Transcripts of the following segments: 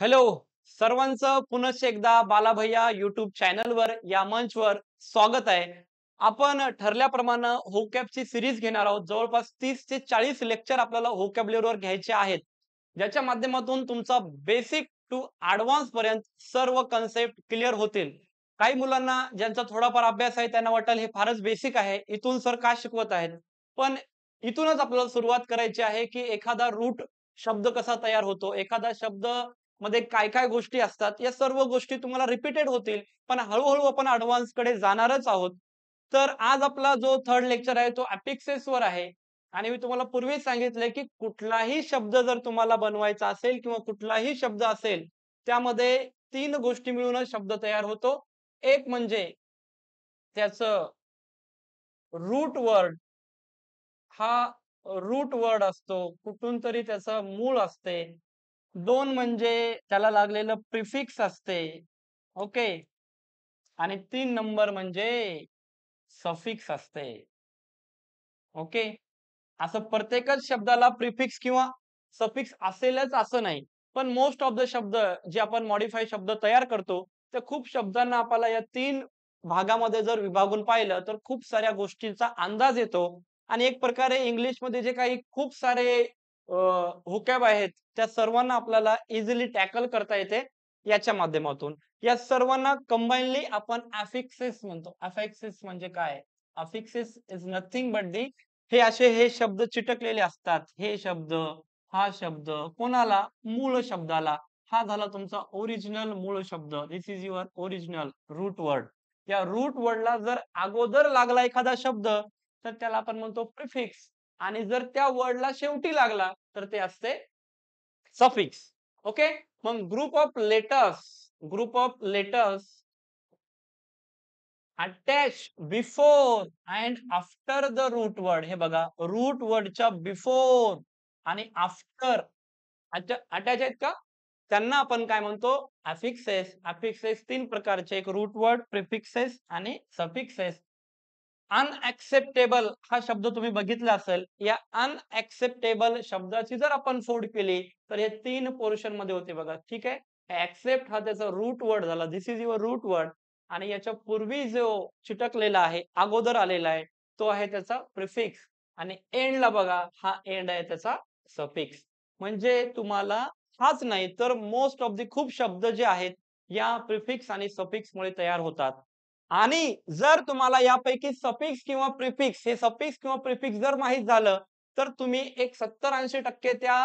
hello सर्वांचं पुनश्च एकदा बालाभैया युट्यूब चॅनलवर या मंचवर स्वागत आहे आपण ठरल्याप्रमाणे होकॅपची सिरीज घेणार आहोत जवळपास तीस ते चाळीस लेक्चर आपल्याला होकॅबलेवर घ्यायचे आहेत ज्याच्या माध्यमातून तुमचा बेसिक टू ऍडव्हान्स पर्यंत सर्व कन्सेप्ट क्लिअर होतील काही मुलांना ज्यांचा थोडाफार अभ्यास आहे त्यांना वाटेल हे फारच बेसिक आहे इथून सर का शिकवत आहेत पण इथूनच आपल्याला सुरुवात करायची आहे की एखादा रूट शब्द कसा तयार होतो एखादा शब्द मध्ये काय काय गोष्टी असतात या सर्व गोष्टी तुम्हाला रिपीटेड होतील पण हळूहळू आपण अडव्हान्स कडे जाणारच आहोत तर आज आपला जो थर्ड लेक्चर आहे तो अपिक्सेस वर आहे आणि मी तुम्हाला पूर्वीच सांगितलंय की कुठलाही शब्द जर तुम्हाला बनवायचा असेल किंवा कुठलाही शब्द असेल त्यामध्ये तीन गोष्टी मिळूनच शब्द तयार होतो एक म्हणजे त्याच रूट वर्ड हा रूट वर्ड असतो कुठून तरी त्याचं मूळ असते दोन म्हणजे त्याला लागलेलं प्रिफिक्स असते ओके आणि तीन नंबर म्हणजे सफिक्स असते ओके असं प्रत्येकच शब्दाला प्रिफिक्स किंवा सफिक्स असेलच असं नाही पण मोस्ट ऑफ द शब्द जे आपण मॉडिफाय शब्द तयार करतो त्या खूप शब्दांना आपल्याला या तीन भागामध्ये जर विभागून पाहिलं तर खूप साऱ्या गोष्टींचा अंदाज येतो आणि एक प्रकारे इंग्लिशमध्ये जे काही खूप सारे हुकॅब आहेत त्या सर्वांना आपल्याला इझिली टॅकल करता येते याच्या माध्यमातून या सर्वांना कंबाईनली आपण अफिक्सेस म्हणतो अफेक्सेस म्हणजे काय affixes is nothing but the हे असे हे शब्द चिटकलेले असतात हे शब्द हा शब्द कोणाला मूळ शब्दाला हा झाला तुमचा ओरिजिनल मूळ शब्द this is your original root word या रूट वर्डला जर अगोदर लागला एखादा शब्द तर त्याला आपण म्हणतो प्रिफिक्स आणि जर त्या वर्डला शेवटी लागला तर ते असते सफिक्स ओके मग group of letters group of letters attach before and after the root word हे बघा रूट वर्डच्या बिफोर आणि आफ्टर अटॅच आहेत का त्यांना आपण काय म्हणतो अफिक्सेस अफिक्सेस तीन प्रकारचे एक रूट वर्ड प्रिफिक्सेस आणि सफिक्सेस अनएक्सेप्टेबल हा शब्द तुम्ही बघितला असेल या अनएक्सेप्टेबल शब्दाची जर आपण फोड केली तर हे तीन पोर्शन मध्ये होते बघा ठीक आहे ऍक्सेप्ट हा त्याचा रूट वर्ड झाला this is your root word आणि याच्या पूर्वी जो चिटकलेला आहे अगोदर आलेला आहे तो आहे त्याचा प्रिफिक्स आणि एंड ला बघा हा एंड आहे त्याचा सफिक्स म्हणजे तुम्हाला हाच नाही तर मोस्ट ऑफ दी खूप शब्द जे आहेत या प्रिफिक्स आणि सफिक्स मुळे तयार होतात आणि जर तुम्हाला यापैकी सफिक्स किंवा प्रिफिक्स हे सफिक्स किंवा प्रिफिक्स जर माहीत झालं तर तुम्ही एक सत्तर ऐंशी टक्के त्या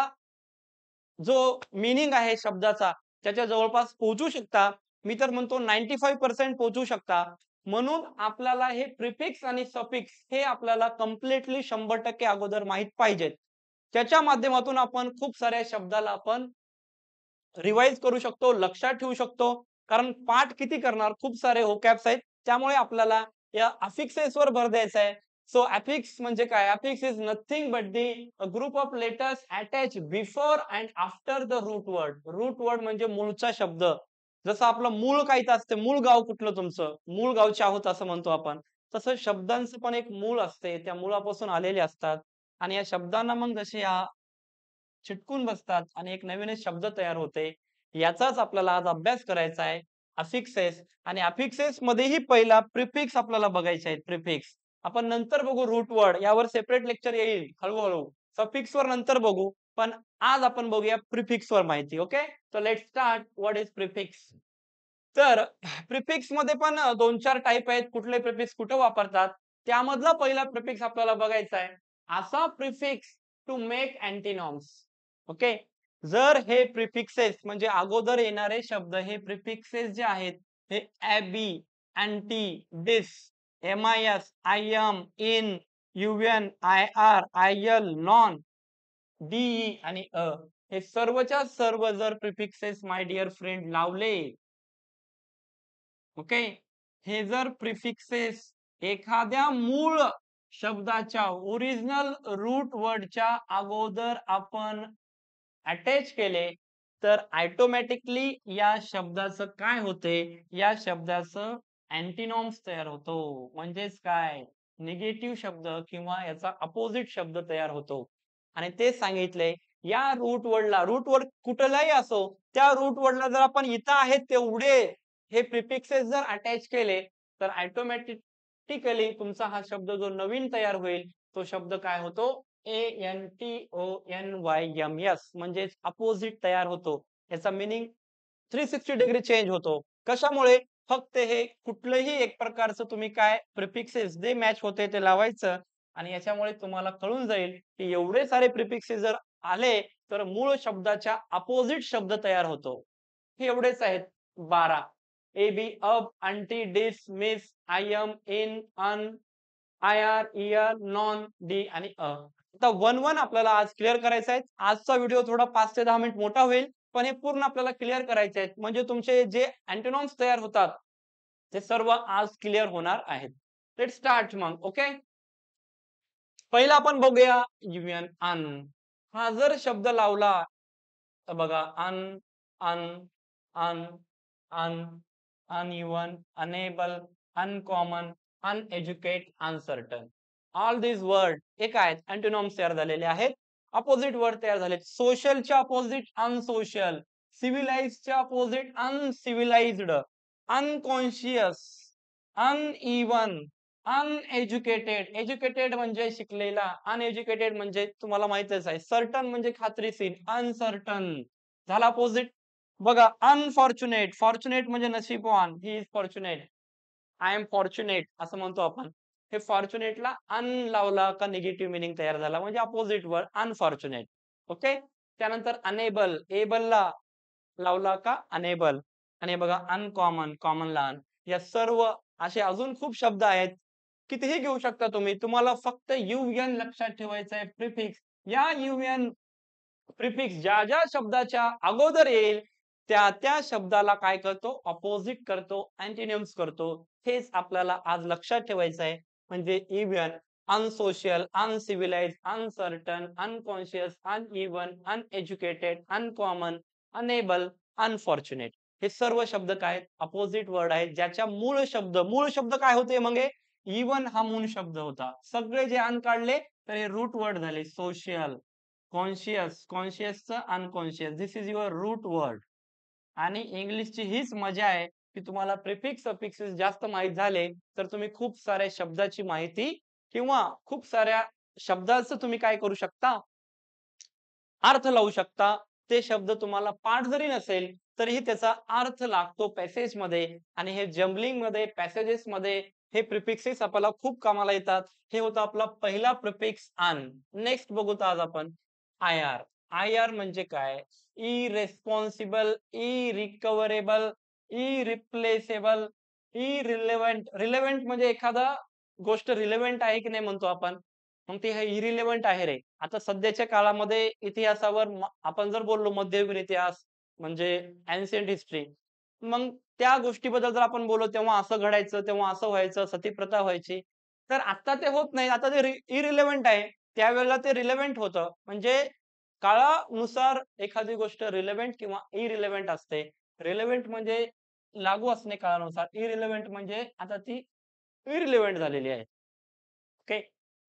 जो मिनिंग आहे शब्दाचा त्याच्या जवळपास पोहोचू शकता मी तर म्हणतो नाईन्टी फाईव्ह पर्सेंट पोहोचू शकता म्हणून आपल्याला हे प्रिफिक्स आणि सफिक्स हे आपल्याला कम्प्लिटली शंभर टक्के अगोदर माहीत पाहिजेत त्याच्या माध्यमातून आपण खूप साऱ्या शब्दाला आपण रिवाइज करू शकतो लक्षात ठेवू शकतो कारण पाठ किती करणार खूप सारे होकॅप्स आहेत त्यामुळे आपल्याला या वर भर द्यायचा आहे सो अफिक्स म्हणजे काय affix is nothing but the group of letters attach before and after the root word root word म्हणजे मूळचा शब्द जसं आपलं मूळ काहीत असते मूळ गाव कुठलं तुमचं मूळ गावचे आहोत असं म्हणतो आपण तसं शब्दांचं पण एक मूळ असते त्या मुळापासून आलेले असतात आणि या शब्दांना मग जसे या चिटकून बसतात आणि एक नवीन शब्द तयार होते याचाच आपल्याला आज अभ्यास करायचा आहे अफिक्सेस आणि अफिक्सेस मध्येही पहिला प्रिफिक्स आपल्याला बघायचे आहेत प्रिफिक्स आपण नंतर बघू रूट वर्ड यावर सेपरेट लेक्चर येईल हळूहळू सफिक्स वर नंतर बघू पण आज आपण बघूया प्रिफिक्स वर माहिती ओके तर let start what is prefix तर प्रिफिक्स मध्ये पण दोन चार टाईप आहेत कुठले प्रिफिक्स कुठे वापरतात त्यामधला पहिला प्रिफिक्स आपल्याला बघायचा आहे असा prefix to make antonyms okay जर हे प्रिफिक्सेस म्हणजे अगोदर येणारे शब्द हे प्रिफिक्सेस जे आहेत हे A B anti dis M I S I M in U N I R I L non D a हे सर्वच्या सर्व जर प्रिफिक्सेस माय डिअर फ्रेंड लावले ओके हे जर प्रिफिक्सेस एखाद्या मूळ शब्दाच्या ओरिजिनल रूट वर्डच्या अगोदर आपण अटॅच केले तर ऑटोमॅटिकली या शब्दाचं काय होते या शब्दाचं अँटीनॉम्स तयार होतो म्हणजेच काय निगेटिव्ह शब्द किंवा याचा अपोजिट शब्द तयार होतो आणि ते सांगितले या रूट वर्डला रूट वर्ड कुठलाही असो त्या रूट वर्डला जर आपण इथं आहे तेवढे हे प्रिपिक्सेस जर अटॅच केले तर ऑटोमॅटिकली तुमचा हा शब्द जो नवीन तयार होईल तो शब्द काय होतो A N T O N Y M म्हणजे अपोजिट तयार होतो याचा meaning three sixty degree change होतो कशामुळे फक्त हे कुठलंही एक प्रकारचं तुम्ही काय प्रिपिक्सेस जे मॅच होते ते लावायचं आणि याच्यामुळे तुम्हाला कळून जाईल की एवढे सारे प्रिपिक्सेस जर आले तर मूळ शब्दाच्या अपोजिट शब्द तयार होतो हे एवढेच आहेत बारा A B ab anti dis mis I M in un I R इयर नॉन डी आणि अ आता वन वन आपल्याला आज क्लिअर करायचा आहे आजचा व्हिडिओ थोडा पाच ते दहा मिनिट मोठा होईल पण हे पूर्ण आपल्याला क्लिअर करायचे आहेत म्हणजे तुमचे जे अँटेनॉम्स तयार होतात ते सर्व आज क्लिअर होणार आहेत लेट स्टार्ट मग ओके पहिला आपण बघूया युएन अन हा जर शब्द लावला तर बघा un un un un uneven unable uncommon uneducate uncertain all this word हे काय अँटोनॉम्स तयार झालेले आहेत अपोजिट वर्ड तयार झाले सोशलच्या अपोजिट अनसोशल सिव्हिलाइजच्या opposite uncivilised unconscious uneven uneducated educated म्हणजे शिकलेला अनएज्युकेटेड म्हणजे तुम्हाला माहितच आहे सर्टन म्हणजे सीन अनसर्टन झाला अपोजिट बघा अनफॉर्च्युनेट फॉर्च्युनेट म्हणजे नशीबवान he is fortunate I am fortunate असं म्हणतो आपण हे फॉर्च्युनेटला अन लावला का निगेटिव्ह मिनिंग तयार झाला म्हणजे अपोजिट वर्ड अनफॉर्च्युनेट ओके त्यानंतर अनेबल एबलला लावला का अनेबल आणि बघा अनकॉमन कॉमन लहान या सर्व असे अजून खूप शब्द आहेत कितीही घेऊ शकता तुम्ही तुम्हाला फक्त युएन लक्षात ठेवायचं आहे प्रिफिक्स या युएन प्रिफिक्स ज्या ज्या शब्दाच्या अगोदर येईल त्या त्या शब्दाला काय करतो अपोजिट करतो अँटीनियम्स करतो हेच आपल्याला आज लक्षात ठेवायचं आहे म्हणजे even unsocial uncivilise uncertain unconscious uneven uneducated uncommon unable unfortunate हे सर्व शब्द काय अपोजिट वर्ड आहेत ज्याच्या मूळ शब्द मूळ शब्द काय होते मग इवन हा मूळ शब्द होता सगळे जे अन काढले तर हे रूट वर्ड झाले सोशियल कॉन्शियस कॉन्शियसचं unconscious this is your root word आणि इंग्लिशची हीच मजा आहे की तुम्हाला प्रिफिक्स अपिक्सिस जास्त माहीत झाले तर तुम्ही खूप साऱ्या शब्दाची माहिती किंवा खूप साऱ्या शब्दाचं तुम्ही काय करू शकता अर्थ लावू शकता ते शब्द तुम्हाला पाठ जरी नसेल तरीही त्याचा अर्थ लागतो पॅसेज मध्ये आणि हे जम्बलिंग मध्ये पॅसेजेस मध्ये हे प्रिफिक्सेस आपल्याला खूप कामाला येतात हे होतं आपला पहिला प्रिफिक्स आन नेक्स्ट बघूत आज आपण आय आर आय आर म्हणजे काय responsible irrecoverable irreplaceable irrelevant relevant म्हणजे एखादा गोष्ट रिलेव्हंट आहे की नाही म्हणतो आपण मग ते इरिलेव्हंट आहे रे आता सध्याच्या काळामध्ये इतिहासावर आपण जर बोललो मध्ययुगीन इतिहास म्हणजे एन्शियंट हिस्ट्री मग त्या गोष्टीबद्दल जर आपण बोललो तेव्हा असं घडायचं तेव्हा असं व्हायचं सतीप्रथा व्हायची तर आता ते होत नाही आता ते इरिलेव्हंट आहे त्यावेळेला ते रिलेव्हंट होतं म्हणजे काळानुसार एखादी गोष्ट रिलेव्हंट किंवा इरिलेव्हंट असते रिलेव्हंट म्हणजे लागू असणे काळानुसार इरिलेव्हंट म्हणजे आता ती इरिलेव्हंट झालेली आहे ओके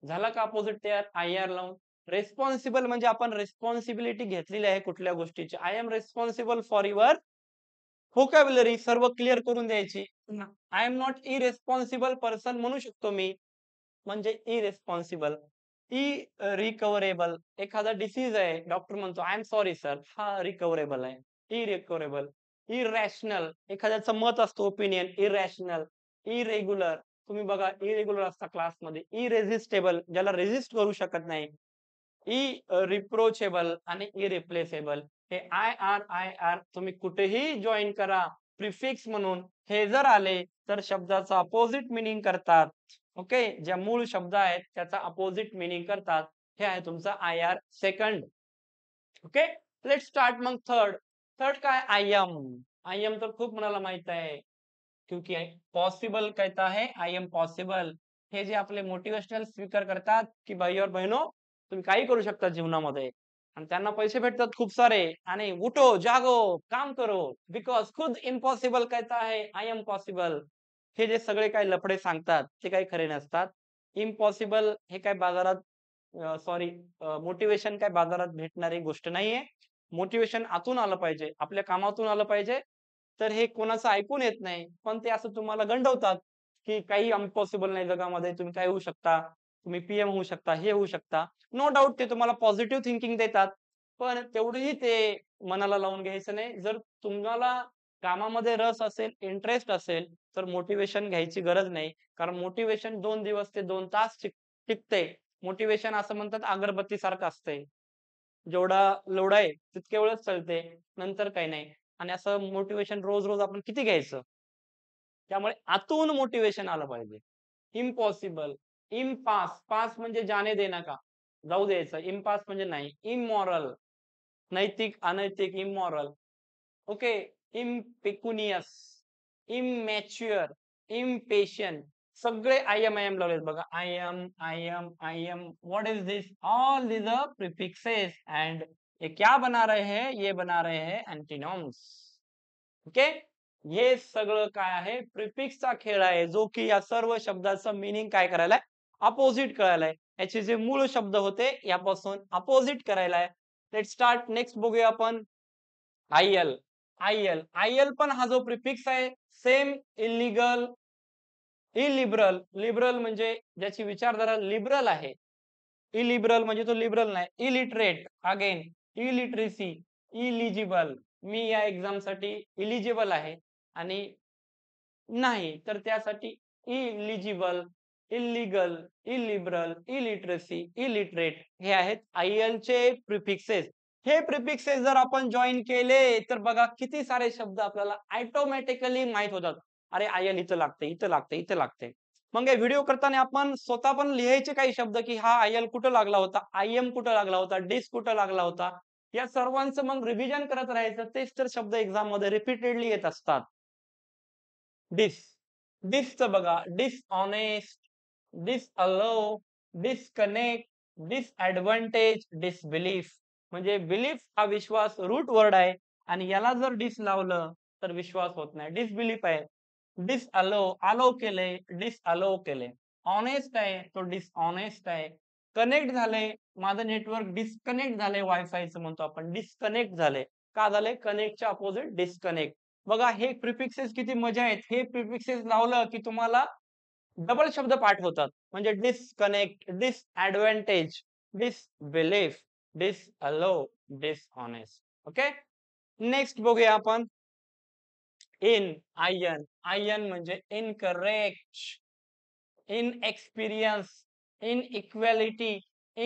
झाला का अपोजिट तयार आय आर लावून रेस्पॉन्सिबल म्हणजे आपण रेस्पॉन्सिबिलिटी घेतलेली आहे कुठल्या गोष्टीची I am responsible for your vocabulary सर्व क्लिअर करून द्यायची I am not irresponsible person म्हणू शकतो मी म्हणजे इ रेस्पॉन्सिबल इ रिकव्हरेबल एखादा डिसीज आहे डॉक्टर म्हणतो आय एम सॉरी सर हा रिकवरेबल आहे इ रिकवरेबल इरॅशनल एखाद्याचं मत असतो ओपिनियन इरॅशनल इरेग्युलर तुम्ही बघा इरेग्युलर असता क्लासमध्ये इरेझिस्टेबल ज्याला रेझिस्ट करू शकत नाही इ रिप्रोचेबल आणि इरिप्लेसेबल हे आय आर आय आर तुम्ही कुठेही जॉईन करा प्रिफिक्स म्हणून हे जर आले तर शब्दाचा अपोजिट मिनिंग करतात ओके ज्या मूळ शब्द आहेत त्याचा अपोजिट मिनिंग करतात हे आहे तुमचं I R second okay let start मग थर्ड थर्ड काय आय एम आय एम तर खूप मनाला माहित आहे क्योंकि पॉसिबल कहता है आय एम पॉसिबल हे जे आपले मोटिवेशनल स्पीकर करतात की भाई और बहिणो तुम्ही काही करू शकता जीवनामध्ये आणि त्यांना पैसे भेटतात खूप सारे आणि उठो जागो काम करो बिकॉज खुद इम्पॉसिबल कहता है आय एम पॉसिबल हे जे सगळे काही लफडे सांगतात ते काही खरे नसतात इम्पॉसिबल हे काय बाजारात सॉरी मोटिवेशन काय बाजारात भेटणारी गोष्ट नाहीये मोटिवेशन आतून आलं पाहिजे आपल्या कामातून आलं पाहिजे तर हे कोणाचं ऐकून येत नाही पण ते असं तुम्हाला गंडवतात की काही अम्पॉसिबल नाही जगामध्ये तुम्ही काय होऊ शकता तुम्ही पीएम होऊ शकता हे होऊ शकता नो डाऊट ते तुम्हाला पॉझिटिव्ह थिंकिंग देतात पण तेवढंही ते मनाला लावून घ्यायचं नाही जर तुम्हाला कामामध्ये रस असेल इंटरेस्ट असेल तर मोटिवेशन घ्यायची गरज नाही कारण मोटिवेशन दोन दिवस ते दोन तास टिकते मोटिवेशन असं म्हणतात अगरबत्ती सारखं असते जेवढा लोड आहे तितक्या वेळच चालते नंतर काही नाही आणि असं मोटिवेशन रोज रोज आपण किती घ्यायचं त्यामुळे आतून मोटिवेशन आलं पाहिजे इम्पॉसिबल इम्पास पास म्हणजे जाणे दे नका जाऊ द्यायचं इम्पास म्हणजे नाही इमॉरल नैतिक अनैतिक immoral okay impecunious immature impatient सगळे आय एम आय एम लावलेत बघा I M I M I M what is this all a prefixes and ये क्या बना रहे है ये बना रहे है अँटीनॉम्स ओके हे सगळं काय आहे प्रिफिक्सचा खेळ आहे जो की या सर्व शब्दाचं मिनिंग काय करायला अपोजिट करायला आहे याचे जे मूळ शब्द होते यापासून अपोजिट करायला आहे लेट स्टार्ट नेक्स्ट बघूया आपण I L I L I L पण हा जो प्रिफिक्स आहे सेम इलिगल इलिबरल लिबरल म्हणजे ज्याची विचारधारा लिबरल आहे इलिबरल म्हणजे तो लिबरल नाही इलिटरेट अगेन इलिटरेसी इलिजिबल मी या एक्झाम साठी इलिजिबल आहे आणि नाही तर त्यासाठी eligible illegal illiberal illiteracy illiterate हे आहेत आयएल चे प्रिफिक्सेस हे प्रिफिक्सेस जर आपण जॉईन केले तर बघा किती सारे शब्द आपल्याला ऑटोमॅटिकली माहित होतात अरे आयल इथं लागते इथं लागते इथं लागते मग या व्हिडिओ करताना आपण स्वतः पण लिहायचे काही शब्द की हा आयल कुठं लागला होता आय एम कुठं लागला होता डिस्क कुठं लागला होता या सर्वांचं मग रिव्हिजन करत राहायचं तेच तर शब्द एक्झाम मध्ये रिपीटेडली येत असतात डिस डिसचं बघा dishonest disallow disconnect disadvantage disbelief म्हणजे बिलीफ हा विश्वास रूट वर्ड आहे आणि याला जर डिस लावलं तर विश्वास होत नाही डिसबिलीफ आहे डिसअलो अलो केले डिसअलो केले ऑनेस्ट आहे तो डिसऑनेस्ट आहे कनेक्ट झाले माझं नेटवर्क डिस्कनेक्ट झाले वायफायचं म्हणतो आपण डिस्कनेक्ट झाले का झाले कनेक्टच्या अपोजिट डिस्कनेक्ट बघा हे प्रिफिक्सेस किती मजा आहेत हे प्रिफिक्सेस लावलं की तुम्हाला डबल शब्द पाठ होतात म्हणजे disconnect disadvantage disbelief disallow dishonest okay next बघूया आपण इन आयन आयन म्हणजे incorrect inexperience inequality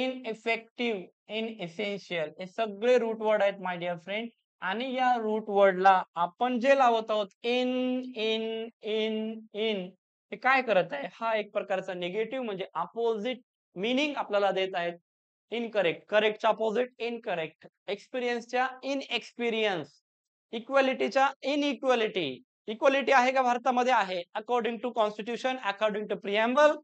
ineffective inessential हे सगळे रूट वर्ड आहेत माय डिअर फ्रेंड आणि या रूट वर्डला आपण जे लावत आहोत इन इन इन इन हे काय करत आहे हा एक प्रकारचा निगेटिव्ह म्हणजे अपोजिट मिनिंग आपल्याला देत आहेत इनकरेक्ट करेक्टच्या अपोजिट इनकरेक्ट एक्सपिरियन्सच्या inexperience inequality equality आहे का भारतामध्ये आहे according to constitution according to preamble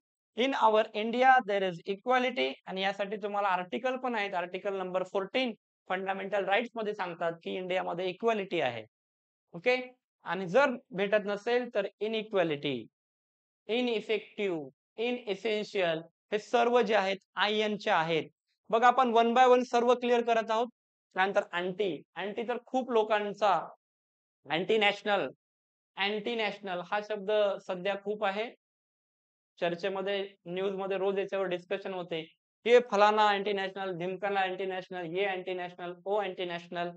in our India there is equality आणि यासाठी तुम्हाला आर्टिकल पण आहेत article number fourteen fundamental rights मध्ये सांगतात की इंडियामध्ये इक्वॅलिटी आहे ओके आणि जर भेटत नसेल तर equality ineffective inessential हे सर्व जे आहेत आय एनचे आहेत बघ आपण वन बाय वन सर्व क्लिअर करत आहोत त्यानंतर अँटी अँटी तर खूप लोकांचा अँटी नॅशनल अँटी नॅशनल हा शब्द सध्या खूप आहे चर्चेमध्ये न्यूज मध्ये रोज याच्यावर डिस्कशन होते हे फलाना अँटी नॅशनल धिमकाना अँटी नॅशनल हे अँटी नॅशनल ओ अँटी नॅशनल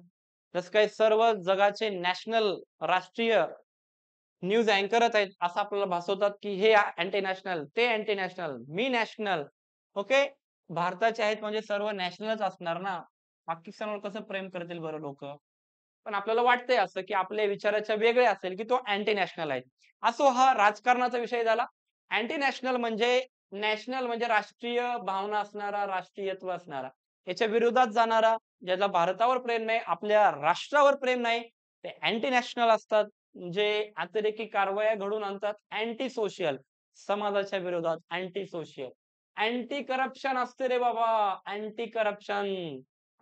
जसं काही सर्व जगाचे नॅशनल राष्ट्रीय न्यूज अँकरच आहेत असं आपल्याला भासवतात की हे अँटी नॅशनल ते अँटी नॅशनल मी नॅशनल ओके भारताचे आहेत म्हणजे सर्व नॅशनलच असणार ना पाकिस्तानवर कसं प्रेम करतील बरं लोक पण आपल्याला वाटतंय असं की आपल्या विचाराच्या वेगळे असेल की तो अँटी नॅशनल आहे असो हा राजकारणाचा विषय झाला अँटी नॅशनल म्हणजे नॅशनल म्हणजे राष्ट्रीय भावना असणारा राष्ट्रीयत्व असणारा याच्या विरोधात जाणारा ज्याला भारतावर प्रेम नाही आपल्या राष्ट्रावर प्रेम नाही ते अँटी नॅशनल असतात जे अतिरेकी कारवाया घडून आणतात अँटी सोशल समाजाच्या विरोधात अँटी सोशल अँटी करप्शन असते रे बाबा अँटी करप्शन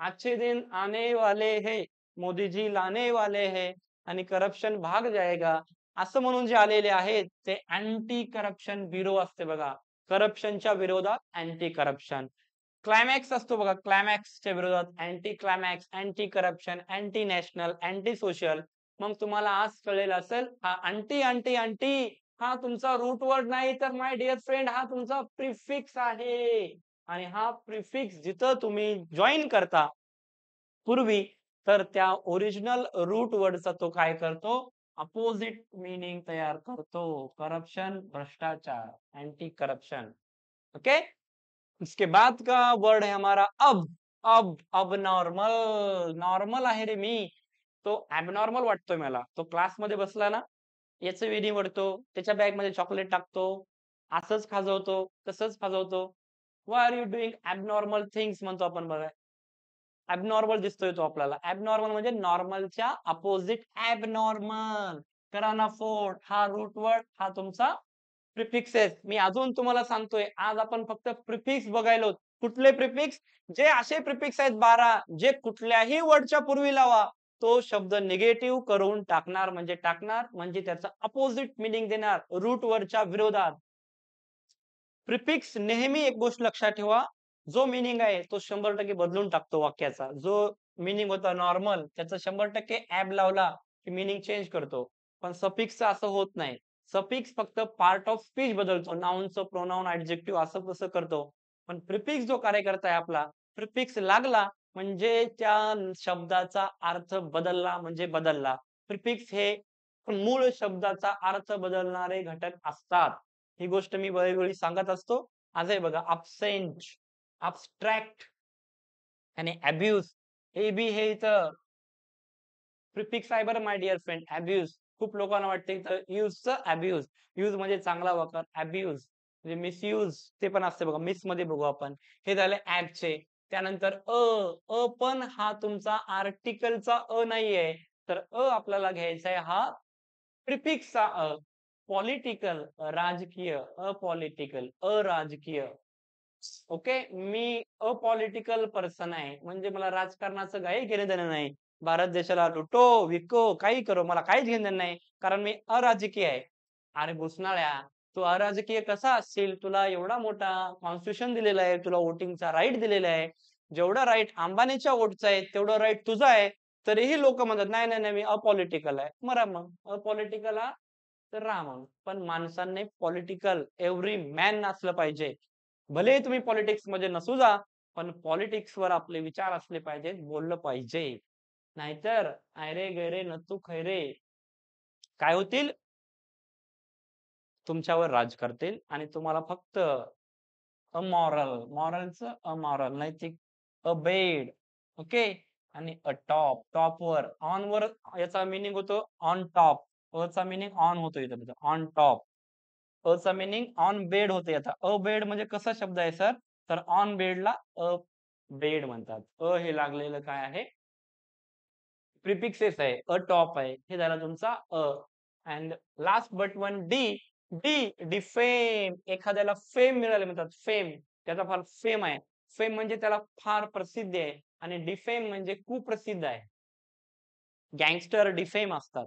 आजचे दिन आने वाले है मोदीजी लाने वाले है आणि करप्शन भाग जायगा असं म्हणून जे आलेले आहेत ते अँटी करप्शन ब्युरो असते बघा करप्शनच्या विरोधात अँटी करप्शन क्लायमॅक्स असतो बघा क्लायमॅक्सच्या विरोधात anticlimax anti corruption anti national anti social मग तुम्हाला आज कळलेलं असेल हा अँटी अँटी अँटी हा तुमचा रूट वर्ड नाही तर माय डिअर फ्रेंड हा तुमचा प्रिफिक्स आहे आणि हा प्रिफिक्स जिथं तुम्ही जॉईन करता पूर्वी तर त्या ओरिजिनल रूट वर्डचा तो काय करतो अपोजिट मिनिंग तयार करतो करप्शन भ्रष्टाचार अँटी करप्शन ओके उसके बाद का वर्ड है हमारा अब अब अब नॉर्मल नॉर्मल आहे रे मी तो ऍबनॉर्मल वाटतोय मला तो मध्ये बसला ना याचं विधी वडतो त्याच्या बॅग मध्ये चॉकलेट टाकतो असंच खाजवतो तसंच खाजवतो why are you doing abnormal things म्हणतो आपण बघा ऍबनॉर्मल दिसतोय तो आपल्याला ऍबनॉर्मल म्हणजे नॉर्मलच्या अपोजिट ऍबनॉर्मल कराना फोर्ड हा रूट वर्ड हा तुमचा आहे मी अजून तुम्हाला सांगतोय आज आपण फक्त प्रिफिक्स बघायलो कुठले प्रिफिक्स जे असे प्रिफिक्स आहेत बारा जे कुठल्याही वर्डच्या पूर्वी लावा तो शब्द निगेटिव्ह करून टाकणार म्हणजे टाकणार म्हणजे त्याचा अपोजिट मिनिंग देणार रूट वरच्या विरोधात प्रिफिक्स नेहमी एक गोष्ट लक्षात ठेवा जो मिनिंग आहे तो शंभर टक्के बदलून टाकतो वाक्याचा जो मिनिंग होता नॉर्मल त्याचा शंभर टक्के ऍप लावला की मिनिंग चेंज करतो पण सफिक्स असं होत नाही सफिक्स फक्त पार्ट ऑफ स्पीच बदलतो नाऊनचं प्रोनाऊन ऍडजेक्टिव्ह असं कसं करतो पण प्रिफिक्स जो कार्य करताय आपला प्रिफिक्स लागला म्हणजे त्या शब्दाचा अर्थ बदलला म्हणजे बदलला प्रिफिक्स हे मूळ शब्दाचा अर्थ बदलणारे घटक असतात ही गोष्ट मी बऱ्याच वेळी सांगत असतो आज आहे बघा अब्सेंट अब्स्ट्रॅक्ट आणि अब्युज ए बी हे इथं प्रिफिक्स आहे बरं माय डिअर फ्रेंड अब्युज खूप लोकांना वाटते इथं युजचं अब्युज यूज म्हणजे चांगला वापर अब्युज म्हणजे मिसयूज ते पण असते बघा मिस मध्ये बघू आपण हे झाले चे त्यानंतर अ अ पण हा तुमचा आर्टिकलचा अ नाहीये तर अ आपल्याला घ्यायचा आहे हा प्रिपिक्स अ पॉलिटिकल राजकीय अपॉलिटिकल अराजकीय ओके मी अपॉलिटिकल पर्सन आहे म्हणजे मला राजकारणाचं काही घेणं देणं नाही भारत देशाला लुटो विको काही करो मला काहीच घेणं नाही कारण मी अराजकीय आहे अरे घुसणाऱ्या तू अराजकीय कसा असशील तुला एवढा मोठा कॉन्स्टिट्युशन दिलेला आहे तुला वोटिंगचा राईट दिलेला आहे जेवढा राईट अंबानीच्या वोटचा आहे तेवढा राईट तुझा आहे तरीही लोक म्हणतात नाही नाही नाही मी अपॉलिटिकल आहे मरा मग अपॉलिटिकल हा तर राहा मग पण माणसांनी पॉलिटिकल एव्हरी मॅन असलं पाहिजे भले तुम्ही पॉलिटिक्स मध्ये नसू जा पण पॉलिटिक्स वर आपले विचार असले पाहिजेत बोललं पाहिजे नाहीतर आयरे गैरे नतू खैरे काय होतील तुमच्यावर राज करतील आणि तुम्हाला फक्त अमॉरल मॉरलचं अमॉरल नैतिक अ बेड ओके आणि अ टॉप टॉप वर ऑन वर याचा मिनिंग होतो ऑन टॉप अचा मिनिंग ऑन होतो इथं ऑन टॉप अचा मिनिंग ऑन बेड होते आता अ बेड म्हणजे कसा शब्द आहे सर तर ऑन बेडला अ बेड म्हणतात अ हे लागलेलं काय आहे प्रिपिक्सेस आहे अ टॉप आहे हे झाला तुमचा a and last but one D D D fame एखाद्याला फेम मिळाले म्हणतात फेम त्याचा फार फेम आहे फेम म्हणजे त्याला फार प्रसिद्ध आहे आणि डिफेम म्हणजे कुप्रसिद्ध आहे गँगस्टर डिफेम असतात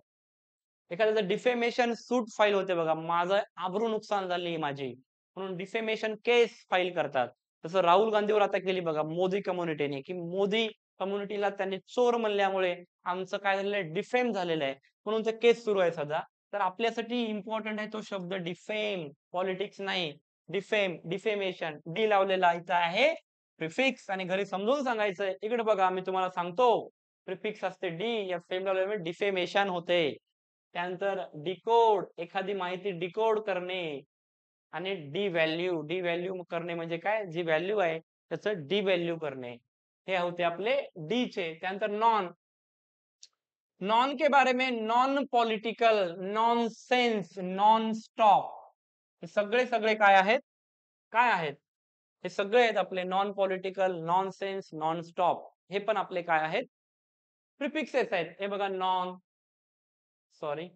एखाद्याचं डिफेमेशन सूट फाईल होते बघा माझं आबरू नुकसान झाली माझी म्हणून डिफेमेशन केस फाईल करतात तसं राहुल गांधीवर आता केली बघा मोदी कम्युनिटीने की मोदी कम्युनिटीला त्यांनी चोर म्हणल्यामुळे आमचं काय झालेलं आहे डिफेम झालेलं आहे म्हणून ते केस सुरू आहे सध्या तर आपल्यासाठी इम्पॉर्टंट आहे तो शब्द डिफेम पॉलिटिक्स नाही डिफेम डिफेमेशन डी लावलेला इथं आहे प्रिफिक्स आणि घरी समजून सांगायचं इकडे बघा मी तुम्हाला सांगतो प्रिफिक्स असते डी या फेम लावल्यामुळे डिफेमेशन होते त्यानंतर डिकोड एखादी माहिती डिकोड करणे आणि डी व्हॅल्यू डी व्हॅल्यू करणे म्हणजे काय जी व्हॅल्यू आहे त्याचं डी व्हॅल्यू करणे हे होते आपले डी चे त्यानंतर नॉन नॉन के बारे में non political nonsense non stop हे सगळे सगळे काय आहेत काय आहेत हे सगळे आहेत आपले non political nonsense non stop हे पण आपले काय आहेत प्रिफिक्सेस आहेत हे बघा नॉन सॉरी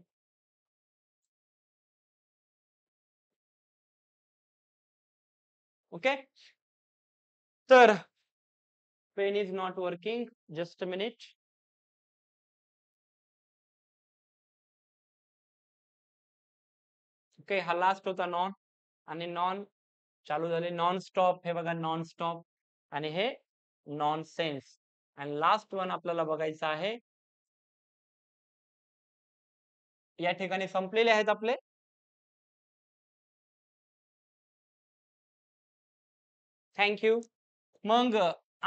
ओके तर pen is not working just a minute okay हा लास्ट होता नॉन आणि नॉन चालू झाले नॉन स्टॉप हे बघा नॉन स्टॉप आणि हे नॉन सेन्स आणि लास्ट वन आपल्याला बघायचं आहे या ठिकाणी संपलेले आहेत आपले थँक्यू मग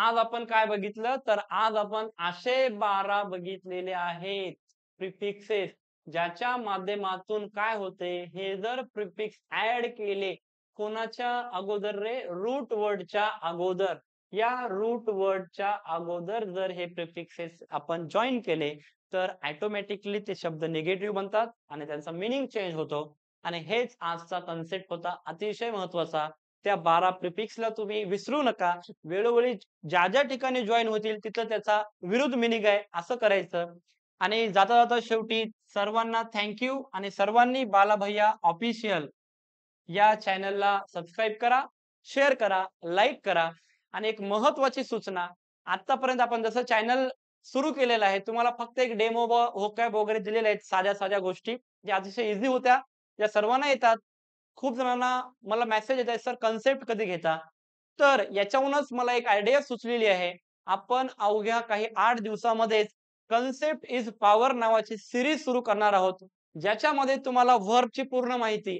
आज आपण काय बघितलं तर आज आपण असे बारा बघितलेले आहेत प्रिफिक्सेस ज्याच्या माध्यमातून काय होते हे जर प्रिफिक्स ऍड केले कोणाच्या अगोदर रे रूट वर्डच्या अगोदर या रूट वर्डच्या अगोदर जर हे प्रिफिक्सेस आपण जॉईन केले तर ॲटोमॅटिकली ते शब्द निगेटिव्ह बनतात आणि त्यांचा मिनिंग चेंज होतो आणि हेच आजचा कन्सेप्ट होता अतिशय महत्वाचा त्या बारा प्रिपिक्सला तुम्ही विसरू नका वेळोवेळी ज्या ज्या ठिकाणी जॉईन होतील तिथं त्याचा विरुद्ध मिनिंग आहे असं करायचं आणि जाता जाता शेवटी सर्वांना थँक्यू आणि सर्वांनी बालाभैया ऑफिशियल या चॅनलला सबस्क्राईब करा शेअर करा लाईक करा आणि एक महत्वाची सूचना आतापर्यंत आपण जसं चॅनल सुरू केलेलं आहे तुम्हाला फक्त एक डेमो होकॅप वगैरे दिलेले आहेत साध्या साध्या गोष्टी ज्या अतिशय इझी होत्या या सर्वांना येतात खूप जणांना मला मेसेज येत सर कन्सेप्ट कधी घेता तर याच्याहूनच मला एक आयडिया सुचलेली आहे आपण अवघ्या काही आठ दिवसामध्येच कन्सेप्ट इज पॉवर नावाची सिरीज सुरू करणार आहोत ज्याच्यामध्ये तुम्हाला व्हर्बची पूर्ण माहिती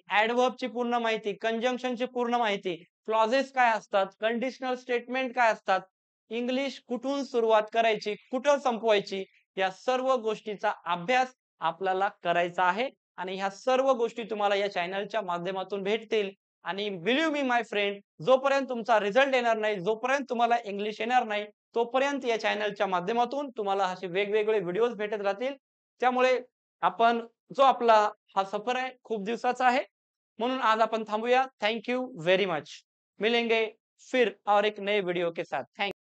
ची पूर्ण माहिती कंजंक्शनची पूर्ण माहिती क्लॉजेस काय असतात कंडिशनल स्टेटमेंट काय असतात इंग्लिश कुठून सुरुवात करायची कुठं संपवायची या सर्व गोष्टीचा अभ्यास आपल्याला करायचा आहे आणि ह्या सर्व गोष्टी तुम्हाला या चॅनलच्या माध्यमातून भेटतील आणि बिलीव मी माय फ्रेंड जोपर्यंत तुमचा रिझल्ट येणार नाही जोपर्यंत तुम्हाला इंग्लिश येणार नाही तोपर्यंत या चॅनलच्या माध्यमातून तुम्हाला असे वेगवेगळे व्हिडिओज भेटत राहतील त्यामुळे आपण जो आपला हा सफर आहे खूप दिवसाचा आहे म्हणून आज आपण थांबूया थँक यू व्हेरी मच मिलेंगे फिर और एक नए व्हिडिओ के साथ थैंक